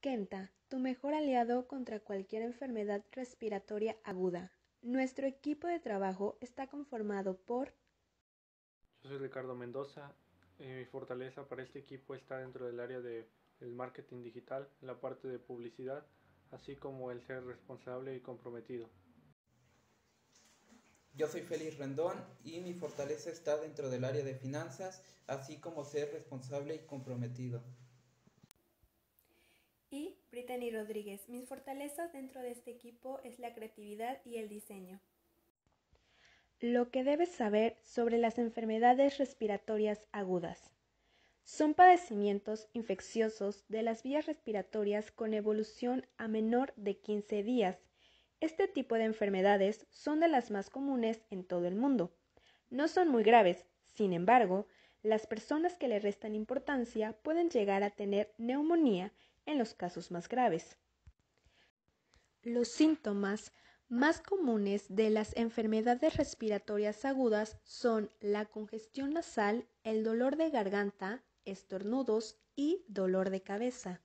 Kenta, tu mejor aliado contra cualquier enfermedad respiratoria aguda. Nuestro equipo de trabajo está conformado por... Yo soy Ricardo Mendoza. y eh, mi fortaleza para este equipo está dentro del área del de marketing digital, la parte de publicidad, así como el ser responsable y comprometido. Yo soy Félix Rendón y mi fortaleza está dentro del área de finanzas, así como ser responsable y comprometido y Brittany Rodríguez. Mis fortalezas dentro de este equipo es la creatividad y el diseño. Lo que debes saber sobre las enfermedades respiratorias agudas. Son padecimientos infecciosos de las vías respiratorias con evolución a menor de 15 días. Este tipo de enfermedades son de las más comunes en todo el mundo. No son muy graves, sin embargo, las personas que le restan importancia pueden llegar a tener neumonía en los casos más graves. Los síntomas más comunes de las enfermedades respiratorias agudas son la congestión nasal, el dolor de garganta, estornudos y dolor de cabeza.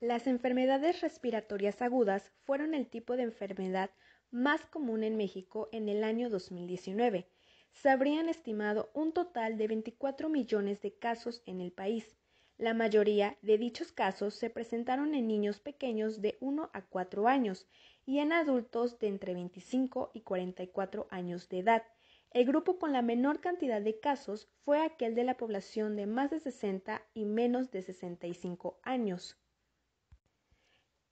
Las enfermedades respiratorias agudas fueron el tipo de enfermedad más común en México en el año 2019. Se habrían estimado un total de 24 millones de casos en el país, la mayoría de dichos casos se presentaron en niños pequeños de 1 a 4 años y en adultos de entre 25 y 44 años de edad. El grupo con la menor cantidad de casos fue aquel de la población de más de 60 y menos de 65 años.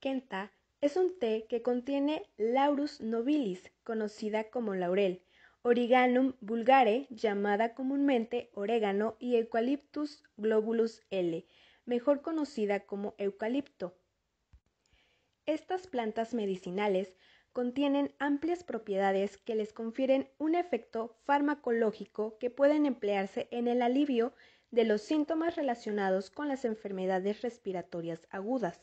Kenta es un té que contiene Laurus nobilis, conocida como laurel, Origanum vulgare, llamada comúnmente orégano, y Eucalyptus globulus L, mejor conocida como eucalipto. Estas plantas medicinales contienen amplias propiedades que les confieren un efecto farmacológico que pueden emplearse en el alivio de los síntomas relacionados con las enfermedades respiratorias agudas.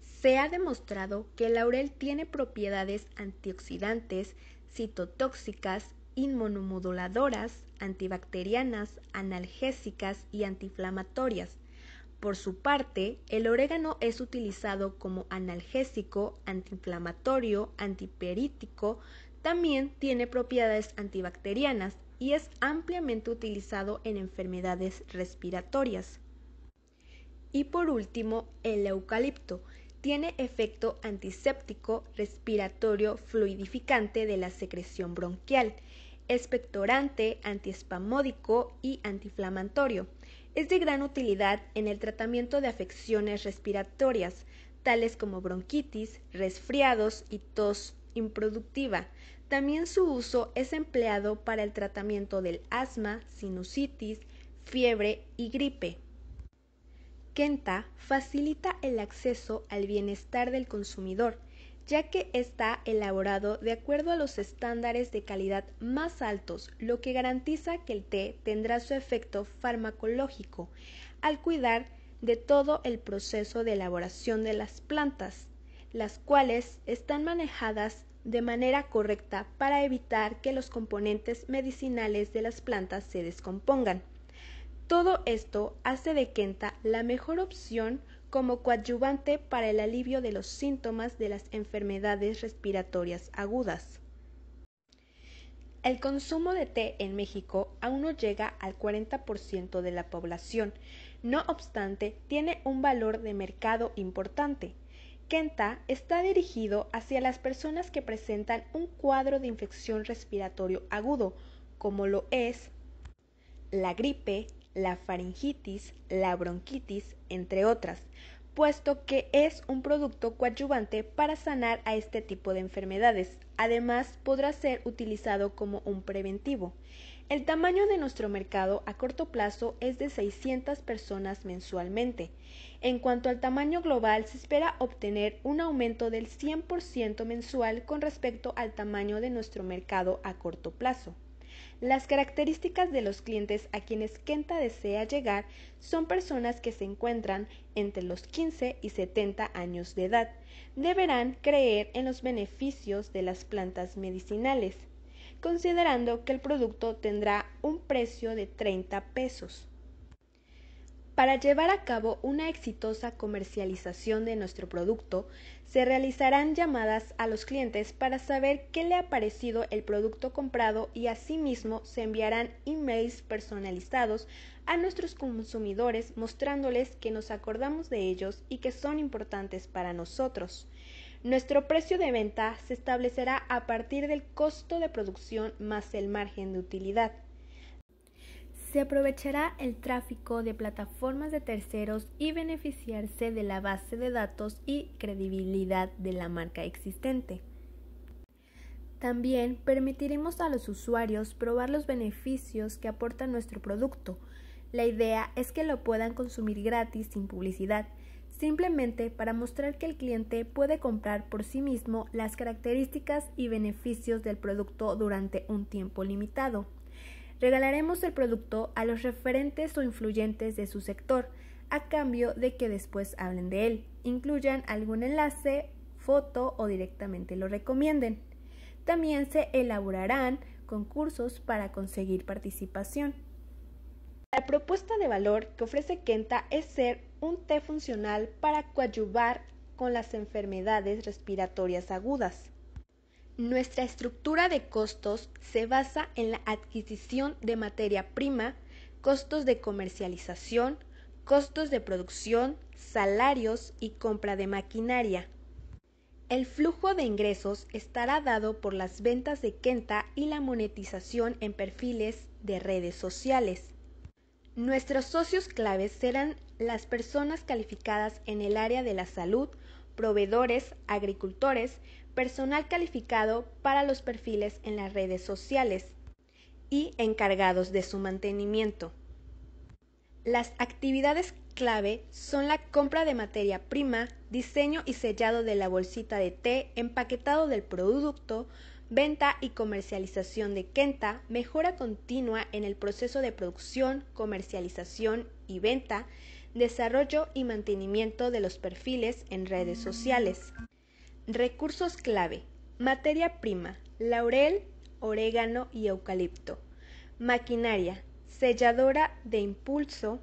Se ha demostrado que el laurel tiene propiedades antioxidantes citotóxicas, inmunomoduladoras, antibacterianas, analgésicas y antiinflamatorias. Por su parte, el orégano es utilizado como analgésico, antiinflamatorio, antiperítico, también tiene propiedades antibacterianas y es ampliamente utilizado en enfermedades respiratorias. Y por último, el eucalipto tiene efecto antiséptico, respiratorio, fluidificante de la secreción bronquial, expectorante, antiespamódico y antiinflamatorio. Es de gran utilidad en el tratamiento de afecciones respiratorias, tales como bronquitis, resfriados y tos improductiva. También su uso es empleado para el tratamiento del asma, sinusitis, fiebre y gripe. Kenta facilita el acceso al bienestar del consumidor, ya que está elaborado de acuerdo a los estándares de calidad más altos, lo que garantiza que el té tendrá su efecto farmacológico al cuidar de todo el proceso de elaboración de las plantas, las cuales están manejadas de manera correcta para evitar que los componentes medicinales de las plantas se descompongan. Todo esto hace de Kenta la mejor opción como coadyuvante para el alivio de los síntomas de las enfermedades respiratorias agudas. El consumo de té en México aún no llega al 40% de la población, no obstante tiene un valor de mercado importante. Kenta está dirigido hacia las personas que presentan un cuadro de infección respiratorio agudo, como lo es la gripe, la faringitis, la bronquitis, entre otras, puesto que es un producto coadyuvante para sanar a este tipo de enfermedades. Además, podrá ser utilizado como un preventivo. El tamaño de nuestro mercado a corto plazo es de 600 personas mensualmente. En cuanto al tamaño global, se espera obtener un aumento del 100% mensual con respecto al tamaño de nuestro mercado a corto plazo. Las características de los clientes a quienes Kenta desea llegar son personas que se encuentran entre los 15 y 70 años de edad. Deberán creer en los beneficios de las plantas medicinales, considerando que el producto tendrá un precio de 30 pesos. Para llevar a cabo una exitosa comercialización de nuestro producto, se realizarán llamadas a los clientes para saber qué le ha parecido el producto comprado y asimismo se enviarán emails personalizados a nuestros consumidores mostrándoles que nos acordamos de ellos y que son importantes para nosotros. Nuestro precio de venta se establecerá a partir del costo de producción más el margen de utilidad se aprovechará el tráfico de plataformas de terceros y beneficiarse de la base de datos y credibilidad de la marca existente. También permitiremos a los usuarios probar los beneficios que aporta nuestro producto. La idea es que lo puedan consumir gratis sin publicidad, simplemente para mostrar que el cliente puede comprar por sí mismo las características y beneficios del producto durante un tiempo limitado. Regalaremos el producto a los referentes o influyentes de su sector, a cambio de que después hablen de él, incluyan algún enlace, foto o directamente lo recomienden. También se elaborarán concursos para conseguir participación. La propuesta de valor que ofrece Kenta es ser un té funcional para coadyuvar con las enfermedades respiratorias agudas. Nuestra estructura de costos se basa en la adquisición de materia prima, costos de comercialización, costos de producción, salarios y compra de maquinaria. El flujo de ingresos estará dado por las ventas de Quenta y la monetización en perfiles de redes sociales. Nuestros socios claves serán las personas calificadas en el área de la salud, proveedores, agricultores, personal calificado para los perfiles en las redes sociales y encargados de su mantenimiento. Las actividades clave son la compra de materia prima, diseño y sellado de la bolsita de té, empaquetado del producto, venta y comercialización de Kenta, mejora continua en el proceso de producción, comercialización y venta, desarrollo y mantenimiento de los perfiles en redes sociales. Recursos clave. Materia prima. Laurel, orégano y eucalipto. Maquinaria. Selladora de impulso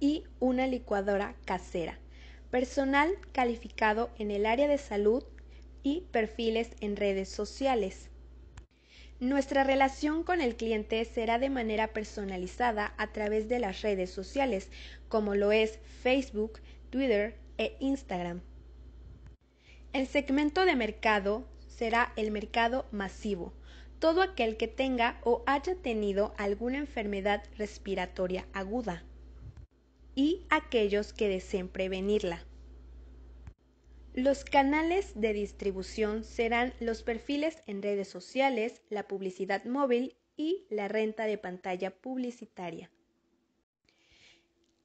y una licuadora casera. Personal calificado en el área de salud y perfiles en redes sociales. Nuestra relación con el cliente será de manera personalizada a través de las redes sociales, como lo es Facebook, Twitter e Instagram. El segmento de mercado será el mercado masivo, todo aquel que tenga o haya tenido alguna enfermedad respiratoria aguda y aquellos que deseen prevenirla. Los canales de distribución serán los perfiles en redes sociales, la publicidad móvil y la renta de pantalla publicitaria.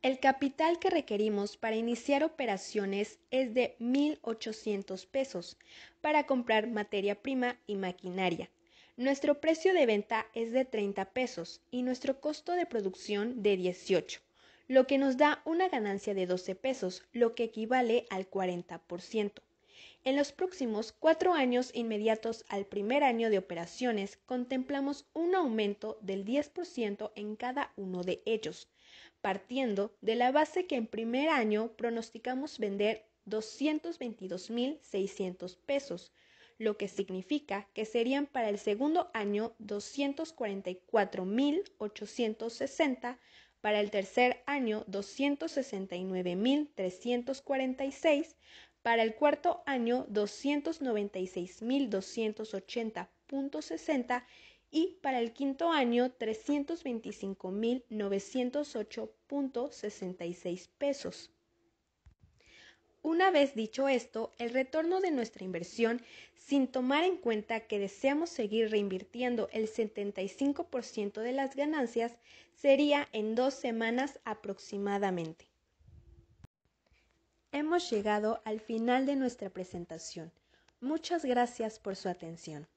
El capital que requerimos para iniciar operaciones es de 1.800 pesos para comprar materia prima y maquinaria. Nuestro precio de venta es de 30 pesos y nuestro costo de producción de 18, lo que nos da una ganancia de 12 pesos, lo que equivale al 40%. En los próximos cuatro años inmediatos al primer año de operaciones, contemplamos un aumento del 10% en cada uno de ellos partiendo de la base que en primer año pronosticamos vender 222.600 pesos, lo que significa que serían para el segundo año 244.860, para el tercer año 269.346, para el cuarto año 296.280.60 y para el quinto año 325.908.66 pesos. Una vez dicho esto, el retorno de nuestra inversión, sin tomar en cuenta que deseamos seguir reinvirtiendo el 75% de las ganancias, sería en dos semanas aproximadamente. Hemos llegado al final de nuestra presentación. Muchas gracias por su atención.